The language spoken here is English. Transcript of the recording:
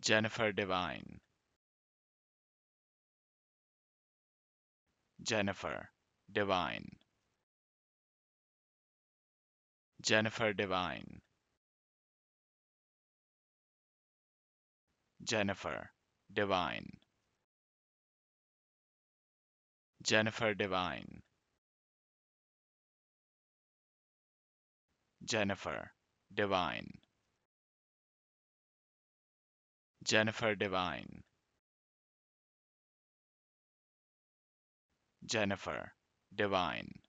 Jennifer Devine Jennifer Devine Jennifer Devine Jennifer Devine Jennifer Devine Jennifer Devine Jennifer Devine Jennifer Devine